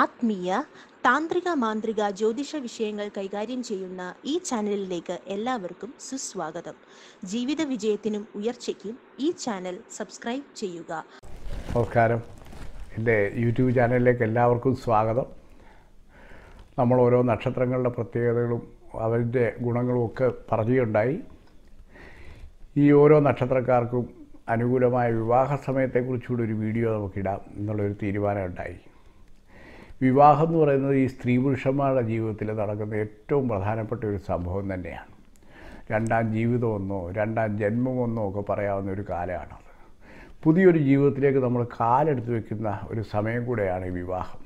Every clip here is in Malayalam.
ആത്മീയ താന്ത്രിക മാന്ത്രിക ജ്യോതിഷ വിഷയങ്ങൾ കൈകാര്യം ചെയ്യുന്ന ഈ ചാനലിലേക്ക് എല്ലാവർക്കും സുസ്വാഗതം ജീവിത വിജയത്തിനും ഉയർച്ചയ്ക്കും ഈ ചാനൽ സബ്സ്ക്രൈബ് ചെയ്യുക നമസ്കാരം എൻ്റെ യൂട്യൂബ് ചാനലിലേക്ക് എല്ലാവർക്കും സ്വാഗതം നമ്മൾ ഓരോ നക്ഷത്രങ്ങളുടെ പ്രത്യേകതകളും അവരുടെ ഗുണങ്ങളും ഒക്കെ പറയുകയുണ്ടായി ഈ ഓരോ നക്ഷത്രക്കാർക്കും അനുകൂലമായ വിവാഹ സമയത്തെക്കുറിച്ചുകൂടി ഒരു വീഡിയോ നമുക്കിടാം എന്നുള്ളൊരു തീരുമാനമുണ്ടായി വിവാഹം എന്ന് പറയുന്നത് ഈ സ്ത്രീ പുരുഷന്മാരുടെ ജീവിതത്തിൽ നടക്കുന്ന ഏറ്റവും പ്രധാനപ്പെട്ട ഒരു സംഭവം തന്നെയാണ് രണ്ടാം ജീവിതമെന്നോ രണ്ടാം ജന്മമെന്നോ ഒക്കെ പറയാവുന്ന ഒരു കാലമാണത് പുതിയൊരു ജീവിതത്തിലേക്ക് നമ്മൾ കാലെടുത്ത് വെക്കുന്ന ഒരു സമയം കൂടെയാണ് ഈ വിവാഹം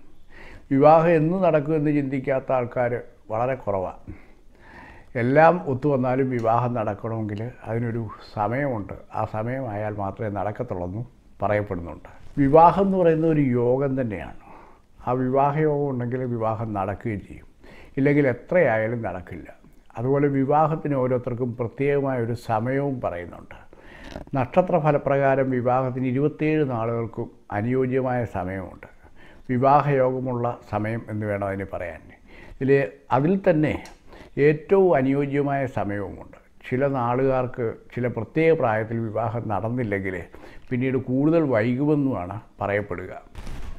വിവാഹം എന്ന് നടക്കുമെന്ന് ചിന്തിക്കാത്ത ആൾക്കാർ വളരെ കുറവാണ് എല്ലാം ഒത്തു വന്നാലും വിവാഹം നടക്കണമെങ്കിൽ അതിനൊരു സമയമുണ്ട് ആ സമയമായാൽ മാത്രമേ നടക്കത്തുള്ളൂ എന്നും പറയപ്പെടുന്നുണ്ട് വിവാഹം എന്ന് പറയുന്ന ഒരു യോഗം തന്നെയാണ് ആ വിവാഹയോഗം ഉണ്ടെങ്കിൽ വിവാഹം നടക്കുകയും ചെയ്യും ഇല്ലെങ്കിൽ എത്രയായാലും നടക്കില്ല അതുപോലെ വിവാഹത്തിന് ഓരോരുത്തർക്കും പ്രത്യേകമായ ഒരു സമയവും പറയുന്നുണ്ട് നക്ഷത്ര ഫലപ്രകാരം വിവാഹത്തിന് ഇരുപത്തിയേഴ് നാളുകൾക്കും അനുയോജ്യമായ സമയമുണ്ട് വിവാഹയോഗമുള്ള സമയം എന്ന് വേണം അതിന് പറയാൻ ഇതിൽ അതിൽ തന്നെ ഏറ്റവും അനുയോജ്യമായ സമയവുമുണ്ട് ചില നാളുകാർക്ക് ചില പ്രത്യേക പ്രായത്തിൽ വിവാഹം നടന്നില്ലെങ്കിൽ പിന്നീട് കൂടുതൽ വൈകുമെന്നുമാണ് പറയപ്പെടുക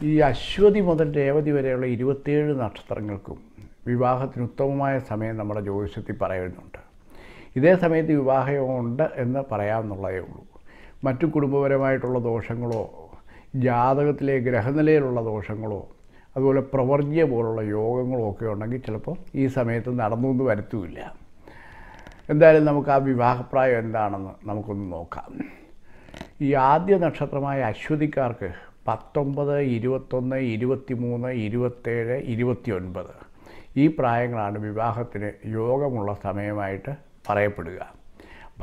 ഈ അശ്വതി മുതൽ രേവതി വരെയുള്ള ഇരുപത്തിയേഴ് നക്ഷത്രങ്ങൾക്കും വിവാഹത്തിന് ഉത്തമമായ സമയം നമ്മുടെ ജ്യോതിഷത്തിൽ പറയുന്നുണ്ട് ഇതേ സമയത്ത് വിവാഹമുണ്ട് എന്ന് പറയാമെന്നുള്ളതേ ഉള്ളൂ മറ്റു കുടുംബപരമായിട്ടുള്ള ദോഷങ്ങളോ ജാതകത്തിലെ ഗ്രഹനിലയിലുള്ള ദോഷങ്ങളോ അതുപോലെ പ്രവർജ്യ പോലുള്ള യോഗങ്ങളോ ഒക്കെ ഉണ്ടെങ്കിൽ ചിലപ്പോൾ ഈ സമയത്ത് നടന്നൊന്നും വരുത്തുമില്ല എന്തായാലും നമുക്ക് ആ വിവാഹപ്രായം എന്താണെന്ന് നമുക്കൊന്ന് നോക്കാം ഈ ആദ്യ നക്ഷത്രമായ അശ്വതിക്കാർക്ക് പത്തൊമ്പത് ഇരുപത്തൊന്ന് ഇരുപത്തിമൂന്ന് ഇരുപത്തേഴ് ഇരുപത്തിയൊൻപത് ഈ പ്രായങ്ങളാണ് വിവാഹത്തിന് യോഗമുള്ള സമയമായിട്ട് പറയപ്പെടുക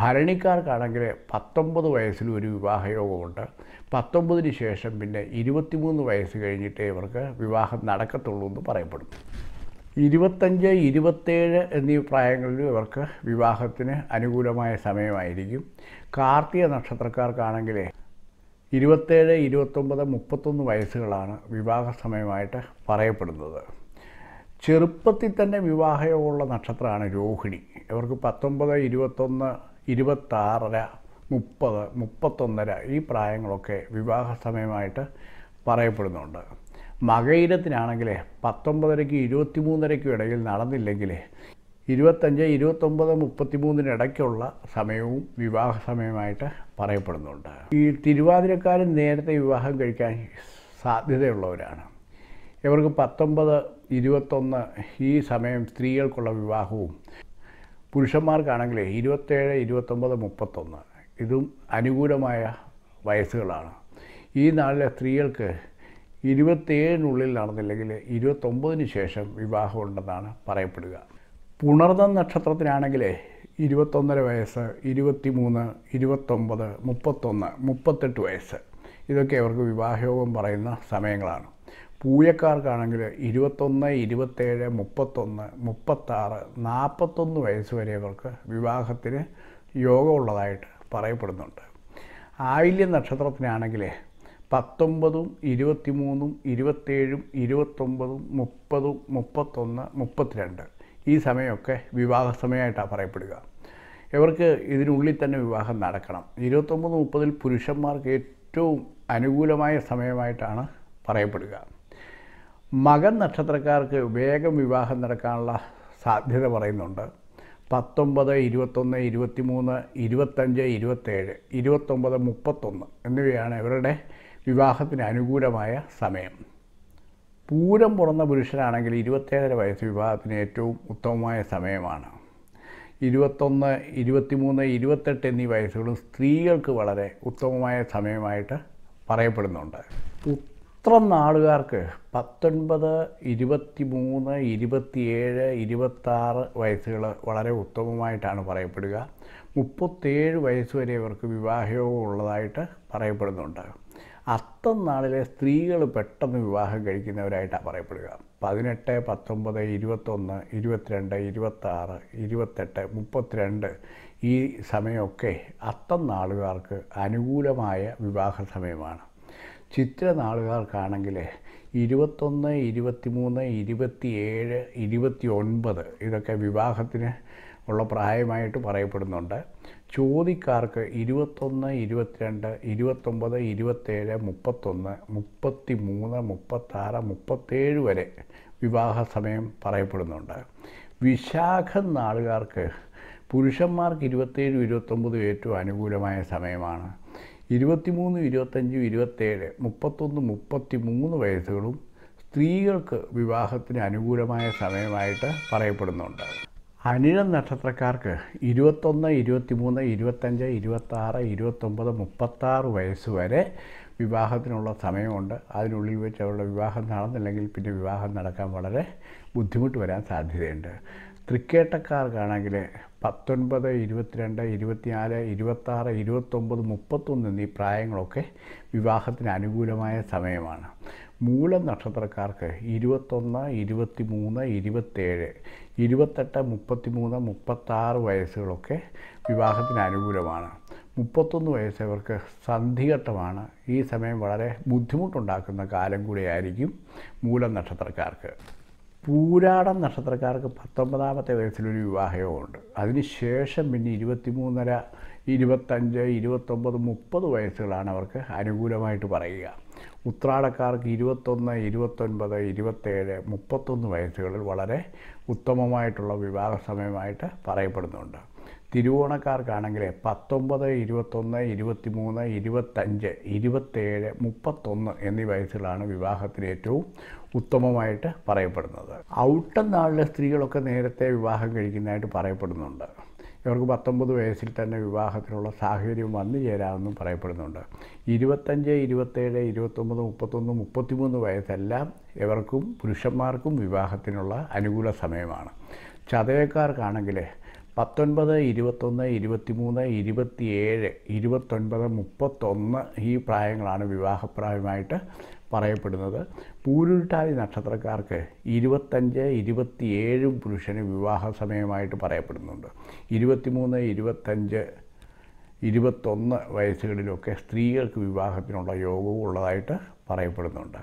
ഭരണിക്കാർക്കാണെങ്കിൽ പത്തൊമ്പത് വയസ്സിൽ ഒരു വിവാഹയോഗമുണ്ട് പത്തൊമ്പതിന് ശേഷം പിന്നെ ഇരുപത്തിമൂന്ന് വയസ്സ് കഴിഞ്ഞിട്ടേ ഇവർക്ക് വിവാഹം നടക്കത്തുള്ളൂ എന്ന് പറയപ്പെടും ഇരുപത്തഞ്ച് ഇരുപത്തേഴ് എന്നീ പ്രായങ്ങളിൽ ഇവർക്ക് വിവാഹത്തിന് അനുകൂലമായ സമയമായിരിക്കും കാർത്തിക നക്ഷത്രക്കാർക്കാണെങ്കിൽ ഇരുപത്തേഴ് ഇരുപത്തൊമ്പത് മുപ്പത്തൊന്ന് വയസ്സുകളാണ് വിവാഹ സമയമായിട്ട് പറയപ്പെടുന്നത് ചെറുപ്പത്തിൽ തന്നെ വിവാഹയോഗമുള്ള നക്ഷത്രമാണ് രോഹിണി ഇവർക്ക് പത്തൊമ്പത് ഇരുപത്തൊന്ന് ഇരുപത്താറര മുപ്പത് മുപ്പത്തൊന്നര ഈ പ്രായങ്ങളൊക്കെ വിവാഹ സമയമായിട്ട് പറയപ്പെടുന്നുണ്ട് മകയിരത്തിനാണെങ്കിൽ പത്തൊമ്പതരയ്ക്കും ഇരുപത്തിമൂന്നരയ്ക്കും ഇടയിൽ നടന്നില്ലെങ്കിൽ ഇരുപത്തഞ്ച് ഇരുപത്തൊമ്പത് മുപ്പത്തിമൂന്നിനിടയ്ക്കുള്ള സമയവും വിവാഹ സമയമായിട്ട് പറയപ്പെടുന്നുണ്ട് ഈ തിരുവാതിരക്കാരൻ നേരത്തെ വിവാഹം കഴിക്കാൻ സാധ്യതയുള്ളവരാണ് ഇവർക്ക് പത്തൊമ്പത് ഇരുപത്തൊന്ന് ഈ സമയം സ്ത്രീകൾക്കുള്ള വിവാഹവും പുരുഷന്മാർക്കാണെങ്കിൽ ഇരുപത്തേഴ് ഇരുപത്തൊമ്പത് മുപ്പത്തൊന്ന് ഇതും അനുകൂലമായ വയസ്സുകളാണ് ഈ നാളിലെ സ്ത്രീകൾക്ക് ഇരുപത്തേഴിനുള്ളിൽ നടന്നില്ലെങ്കിൽ ഇരുപത്തൊമ്പതിന് ശേഷം വിവാഹമുണ്ടെന്നാണ് പറയപ്പെടുക പുണർദം നക്ഷത്രത്തിനാണെങ്കിൽ ഇരുപത്തൊന്നര വയസ്സ് ഇരുപത്തി മൂന്ന് ഇരുപത്തൊമ്പത് മുപ്പത്തൊന്ന് മുപ്പത്തെട്ട് വയസ്സ് ഇതൊക്കെ അവർക്ക് വിവാഹയോഗം പറയുന്ന സമയങ്ങളാണ് പൂയക്കാർക്കാണെങ്കിൽ ഇരുപത്തൊന്ന് ഇരുപത്തേഴ് മുപ്പത്തൊന്ന് മുപ്പത്താറ് നാൽപ്പത്തൊന്ന് വയസ്സ് വരെ അവർക്ക് വിവാഹത്തിന് യോഗമുള്ളതായിട്ട് പറയപ്പെടുന്നുണ്ട് ആയില്യ നക്ഷത്രത്തിനാണെങ്കിൽ പത്തൊമ്പതും ഇരുപത്തിമൂന്നും ഇരുപത്തേഴും ഇരുപത്തൊമ്പതും മുപ്പതും മുപ്പത്തൊന്ന് മുപ്പത്തിരണ്ട് ഈ സമയമൊക്കെ വിവാഹ സമയമായിട്ടാണ് പറയപ്പെടുക ഇവർക്ക് ഇതിനുള്ളിൽ തന്നെ വിവാഹം നടക്കണം ഇരുപത്തൊമ്പത് മുപ്പതിൽ പുരുഷന്മാർക്ക് ഏറ്റവും അനുകൂലമായ സമയമായിട്ടാണ് പറയപ്പെടുക മകൻ നക്ഷത്രക്കാർക്ക് വേഗം വിവാഹം നടക്കാനുള്ള സാധ്യത പറയുന്നുണ്ട് പത്തൊമ്പത് ഇരുപത്തൊന്ന് ഇരുപത്തിമൂന്ന് ഇരുപത്തഞ്ച് ഇരുപത്തേഴ് ഇരുപത്തൊമ്പത് മുപ്പത്തൊന്ന് എന്നിവയാണ് ഇവരുടെ വിവാഹത്തിന് അനുകൂലമായ സമയം പൂരം പുറന്ന പുരുഷനാണെങ്കിൽ ഇരുപത്തേഴര വയസ്സ് വിവാഹത്തിന് ഏറ്റവും ഉത്തമമായ സമയമാണ് ഇരുപത്തൊന്ന് ഇരുപത്തിമൂന്ന് ഇരുപത്തെട്ട് എന്നീ വയസ്സുകളും സ്ത്രീകൾക്ക് വളരെ ഉത്തമമായ സമയമായിട്ട് പറയപ്പെടുന്നുണ്ട് ഇത്ര നാളുകാർക്ക് പത്തൊൻപത് ഇരുപത്തിമൂന്ന് ഇരുപത്തിയേഴ് ഇരുപത്താറ് വയസ്സുകൾ വളരെ ഉത്തമമായിട്ടാണ് പറയപ്പെടുക മുപ്പത്തേഴ് വയസ്സ് വരെ ഇവർക്ക് വിവാഹയോഗം ഉള്ളതായിട്ട് പറയപ്പെടുന്നുണ്ട് അത്തം നാളിലെ സ്ത്രീകൾ പെട്ടെന്ന് വിവാഹം കഴിക്കുന്നവരായിട്ടാണ് പറയപ്പെടുക പതിനെട്ട് പത്തൊമ്പത് ഇരുപത്തൊന്ന് ഇരുപത്തിരണ്ട് ഇരുപത്താറ് ഇരുപത്തെട്ട് മുപ്പത്തിരണ്ട് ഈ സമയമൊക്കെ അത്തം നാളുകാർക്ക് അനുകൂലമായ വിവാഹ സമയമാണ് ചിത്ര നാളുകാർക്കാണെങ്കിൽ ഇരുപത്തൊന്ന് ഇരുപത്തിമൂന്ന് ഇരുപത്തിയേഴ് ഇരുപത്തി ഒൻപത് ഇതൊക്കെ വിവാഹത്തിന് ഉള്ള പ്രായമായിട്ട് പറയപ്പെടുന്നുണ്ട് ചോദിക്കാർക്ക് ഇരുപത്തൊന്ന് ഇരുപത്തിരണ്ട് ഇരുപത്തൊമ്പത് ഇരുപത്തേഴ് മുപ്പത്തൊന്ന് മുപ്പത്തി മൂന്ന് മുപ്പത്താറ് മുപ്പത്തേഴ് വരെ വിവാഹ സമയം പറയപ്പെടുന്നുണ്ട് വിശാഖ നാളുകാർക്ക് പുരുഷന്മാർക്ക് ഇരുപത്തേഴും ഇരുപത്തൊമ്പതും ഏറ്റവും അനുകൂലമായ സമയമാണ് ഇരുപത്തിമൂന്നും ഇരുപത്തഞ്ചും ഇരുപത്തേഴ് മുപ്പത്തൊന്ന് മുപ്പത്തി മൂന്ന് വയസ്സുകളും സ്ത്രീകൾക്ക് വിവാഹത്തിന് അനുകൂലമായ സമയമായിട്ട് പറയപ്പെടുന്നുണ്ട് അനിഴം നക്ഷത്രക്കാർക്ക് ഇരുപത്തൊന്ന് ഇരുപത്തിമൂന്ന് ഇരുപത്തഞ്ച് ഇരുപത്തി ആറ് ഇരുപത്തൊമ്പത് മുപ്പത്താറ് വയസ്സ് വരെ വിവാഹത്തിനുള്ള സമയമുണ്ട് അതിനുള്ളിൽ വെച്ച് അവരുടെ വിവാഹം നടന്നില്ലെങ്കിൽ പിന്നെ വിവാഹം നടക്കാൻ വളരെ ബുദ്ധിമുട്ട് വരാൻ സാധ്യതയുണ്ട് തൃക്കേട്ടക്കാർക്കാണെങ്കിൽ പത്തൊൻപത് ഇരുപത്തിരണ്ട് ഇരുപത്തിനാല് ഇരുപത്താറ് ഇരുപത്തൊമ്പത് മുപ്പത്തൊന്ന് എന്നീ പ്രായങ്ങളൊക്കെ വിവാഹത്തിന് അനുകൂലമായ സമയമാണ് മൂല നക്ഷത്രക്കാർക്ക് ഇരുപത്തൊന്ന് ഇരുപത്തി മൂന്ന് ഇരുപത്തേഴ് ഇരുപത്തെട്ട് മുപ്പത്തി മൂന്ന് മുപ്പത്താറ് വയസ്സുകളൊക്കെ വിവാഹത്തിന് അനുകൂലമാണ് മുപ്പത്തൊന്ന് വയസ്സവർക്ക് സന്ധിഘട്ടമാണ് ഈ സമയം വളരെ ബുദ്ധിമുട്ടുണ്ടാക്കുന്ന കാലം കൂടിയായിരിക്കും മൂലം നക്ഷത്രക്കാർക്ക് പൂരാടം നക്ഷത്രക്കാർക്ക് പത്തൊമ്പതാമത്തെ വയസ്സിലൊരു വിവാഹയോഗമുണ്ട് അതിനുശേഷം പിന്നെ ഇരുപത്തിമൂന്നര ഇരുപത്തഞ്ച് ഇരുപത്തൊമ്പത് മുപ്പത് വയസ്സുകളാണ് അവർക്ക് അനുകൂലമായിട്ട് പറയുക ഉത്രാടക്കാർക്ക് ഇരുപത്തൊന്ന് ഇരുപത്തൊൻപത് ഇരുപത്തേഴ് മുപ്പത്തൊന്ന് വയസ്സുകളിൽ വളരെ ഉത്തമമായിട്ടുള്ള വിവാഹ സമയമായിട്ട് പറയപ്പെടുന്നുണ്ട് തിരുവോണക്കാർക്കാണെങ്കിൽ പത്തൊമ്പത് ഇരുപത്തൊന്ന് ഇരുപത്തിമൂന്ന് ഇരുപത്തഞ്ച് ഇരുപത്തേഴ് മുപ്പത്തൊന്ന് എന്നീ വയസ്സുകളാണ് വിവാഹത്തിന് ഏറ്റവും ഉത്തമമായിട്ട് പറയപ്പെടുന്നത് ഔട്ടം നാളിലെ സ്ത്രീകളൊക്കെ നേരത്തെ വിവാഹം കഴിക്കുന്നതായിട്ട് പറയപ്പെടുന്നുണ്ട് ഇവർക്ക് പത്തൊമ്പത് വയസ്സിൽ തന്നെ വിവാഹത്തിനുള്ള സാഹചര്യം വന്നു ചേരാമെന്നും പറയപ്പെടുന്നുണ്ട് ഇരുപത്തഞ്ച് ഇരുപത്തേഴ് ഇരുപത്തൊമ്പത് മുപ്പത്തൊന്ന് മുപ്പത്തിമൂന്ന് വയസ്സെല്ലാം ഇവർക്കും പുരുഷന്മാർക്കും വിവാഹത്തിനുള്ള അനുകൂല സമയമാണ് ചതയക്കാർക്കാണെങ്കിൽ പത്തൊൻപത് ഇരുപത്തൊന്ന് ഇരുപത്തിമൂന്ന് ഇരുപത്തിയേഴ് ഇരുപത്തൊൻപത് മുപ്പത്തൊന്ന് ഈ പ്രായങ്ങളാണ് വിവാഹപ്രായമായിട്ട് പറയപ്പെടുന്നത് പൂരുട്ടാതി നക്ഷത്രക്കാർക്ക് ഇരുപത്തഞ്ച് ഇരുപത്തിയേഴും പുരുഷന് വിവാഹ സമയമായിട്ട് പറയപ്പെടുന്നുണ്ട് ഇരുപത്തിമൂന്ന് ഇരുപത്തഞ്ച് ഇരുപത്തൊന്ന് വയസ്സുകളിലൊക്കെ സ്ത്രീകൾക്ക് വിവാഹത്തിനുള്ള യോഗവും ഉള്ളതായിട്ട് പറയപ്പെടുന്നുണ്ട്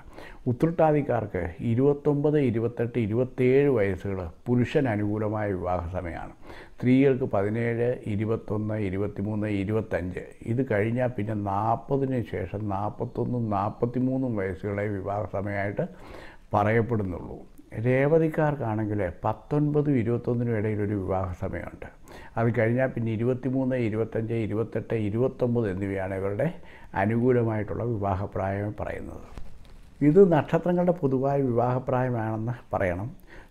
ഉത്രട്ടാതിക്കാർക്ക് ഇരുപത്തൊമ്പത് ഇരുപത്തെട്ട് ഇരുപത്തേഴ് വയസ്സുകൾ പുരുഷന് അനുകൂലമായ വിവാഹ സമയമാണ് സ്ത്രീകൾക്ക് പതിനേഴ് ഇരുപത്തൊന്ന് ഇരുപത്തിമൂന്ന് ഇരുപത്തഞ്ച് ഇത് കഴിഞ്ഞാൽ പിന്നെ നാൽപ്പതിന് ശേഷം നാൽപ്പത്തൊന്നും നാൽപ്പത്തിമൂന്നും വയസ്സുകളെ വിവാഹ സമയമായിട്ട് പറയപ്പെടുന്നുള്ളൂ രേവതിക്കാർക്കാണെങ്കിൽ പത്തൊൻപതും ഇരുപത്തൊന്നിനും ഇടയിൽ ഒരു വിവാഹ സമയമുണ്ട് അത് കഴിഞ്ഞാൽ പിന്നെ ഇരുപത്തിമൂന്ന് ഇരുപത്തഞ്ച് ഇരുപത്തെട്ട് ഇരുപത്തൊമ്പത് എന്നിവയാണ് ഇവരുടെ അനുകൂലമായിട്ടുള്ള വിവാഹപ്രായം പറയുന്നത് ഇത് നക്ഷത്രങ്ങളുടെ പൊതുവായ വിവാഹപ്രായമാണെന്ന് പറയണം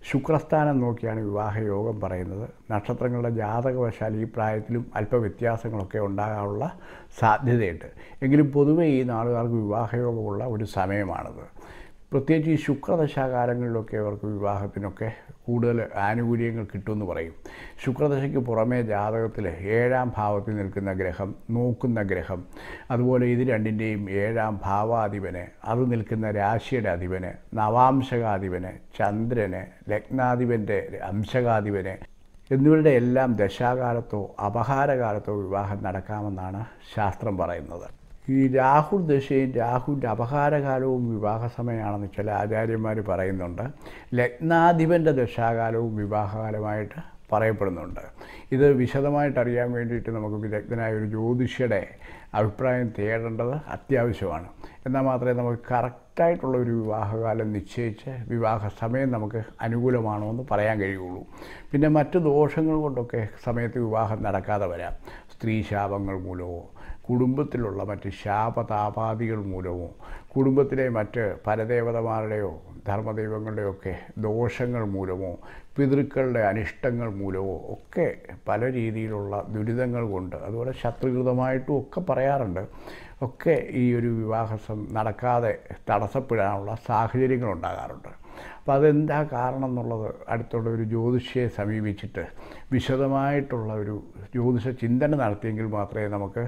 ശുക്രസ്ഥാനം നോക്കിയാണ് വിവാഹയോഗം പറയുന്നത് നക്ഷത്രങ്ങളുടെ ജാതകവശാൽ ഈ പ്രായത്തിലും അല്പ വ്യത്യാസങ്ങളൊക്കെ ഉണ്ടാകാനുള്ള സാധ്യതയുണ്ട് എങ്കിലും പൊതുവേ ഈ നാളുകാർക്ക് വിവാഹയോഗമുള്ള ഒരു സമയമാണിത് പ്രത്യേകിച്ച് ഈ ശുക്രദശാകാലങ്ങളിലൊക്കെ അവർക്ക് വിവാഹത്തിനൊക്കെ കൂടുതൽ ആനുകൂല്യങ്ങൾ കിട്ടുമെന്ന് പറയും ശുക്രദശയ്ക്ക് പുറമേ ജാതകത്തിൽ ഏഴാം ഭാവത്തിൽ നിൽക്കുന്ന ഗ്രഹം നോക്കുന്ന ഗ്രഹം അതുപോലെ ഇത് രണ്ടിൻ്റെയും ഏഴാം ഭാവാധിപന് അത് നിൽക്കുന്ന രാശിയുടെ അധിപന് നവാംശകാധിപന് ചന്ദ്രന് ലഗ്നാധിപൻ്റെ അംശകാധിപന് എന്നിവരുടെ എല്ലാം ദശാകാലത്തോ അപഹാരകാലത്തോ വിവാഹം നടക്കാമെന്നാണ് ശാസ്ത്രം പറയുന്നത് ഈ രാഹുൽ ദശയും രാഹുവിൻ്റെ അപഹാരകാലവും വിവാഹ സമയമാണെന്ന് ചില ആചാര്യന്മാർ പറയുന്നുണ്ട് ലഗ്നാധിപൻ്റെ ദശാകാലവും വിവാഹകാലമായിട്ട് പറയപ്പെടുന്നുണ്ട് ഇത് വിശദമായിട്ട് അറിയാൻ വേണ്ടിയിട്ട് നമുക്ക് വിദഗ്ധനായ ഒരു ജ്യോതിഷയുടെ അഭിപ്രായം തേടേണ്ടത് അത്യാവശ്യമാണ് എന്നാൽ മാത്രമേ നമുക്ക് കറക്റ്റായിട്ടുള്ള ഒരു വിവാഹകാലം നിശ്ചയിച്ച് വിവാഹ സമയം നമുക്ക് അനുകൂലമാണോ എന്ന് പറയാൻ കഴിയുള്ളൂ പിന്നെ മറ്റു ദോഷങ്ങൾ കൊണ്ടൊക്കെ സമയത്ത് വിവാഹം നടക്കാതെ വരാം സ്ത്രീശാപങ്ങൾ മൂലമോ കുടുംബത്തിലുള്ള മറ്റ് ശാപതാപാദികൾ മൂലമോ കുടുംബത്തിലെ മറ്റ് പരദേവതമാരുടെയോ ഒക്കെ ദോഷങ്ങൾ മൂലമോ പിതൃക്കളുടെ അനിഷ്ടങ്ങൾ മൂലമോ ഒക്കെ പല രീതിയിലുള്ള ദുരിതങ്ങൾ കൊണ്ട് അതുപോലെ ശത്രുകൃതമായിട്ടും ഒക്കെ പറയാറുണ്ട് ഒക്കെ ഈ ഒരു വിവാഹം നടക്കാതെ തടസ്സപ്പെടാനുള്ള സാഹചര്യങ്ങൾ ഉണ്ടാകാറുണ്ട് അപ്പം അതെന്താ കാരണം എന്നുള്ളത് അടുത്തുള്ള ഒരു ജ്യോതിഷയെ സമീപിച്ചിട്ട് വിശദമായിട്ടുള്ള ഒരു ജ്യോതിഷ ചിന്തന നടത്തിയെങ്കിൽ മാത്രമേ നമുക്ക്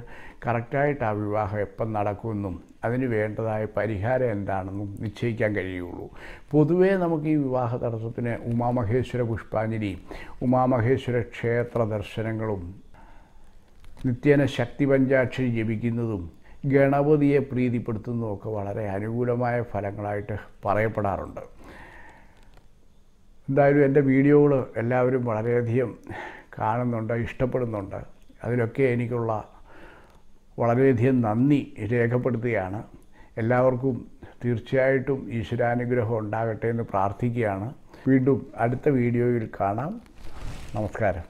കറക്റ്റായിട്ട് ആ വിവാഹം എപ്പം നടക്കുമെന്നും അതിന് വേണ്ടതായ പരിഹാരം എന്താണെന്നും നിശ്ചയിക്കാൻ കഴിയുള്ളൂ പൊതുവേ നമുക്ക് ഈ വിവാഹ തടസ്സത്തിന് ഉമാമഹേശ്വര പുഷ്പാഞ്ജലി ഉമാമഹേശ്വര ക്ഷേത്ര ദർശനങ്ങളും നിത്യേന ശക്തി പഞ്ചാക്ഷരി ജപിക്കുന്നതും ഗണപതിയെ പ്രീതിപ്പെടുത്തുന്നതും ഒക്കെ വളരെ അനുകൂലമായ ഫലങ്ങളായിട്ട് പറയപ്പെടാറുണ്ട് എന്തായാലും എൻ്റെ വീഡിയോകൾ എല്ലാവരും വളരെയധികം കാണുന്നുണ്ട് ഇഷ്ടപ്പെടുന്നുണ്ട് അതിലൊക്കെ എനിക്കുള്ള വളരെയധികം നന്ദി രേഖപ്പെടുത്തുകയാണ് എല്ലാവർക്കും തീർച്ചയായിട്ടും ഈശ്വരാനുഗ്രഹം ഉണ്ടാകട്ടെ എന്ന് പ്രാർത്ഥിക്കുകയാണ് വീണ്ടും അടുത്ത വീഡിയോയിൽ കാണാം നമസ്കാരം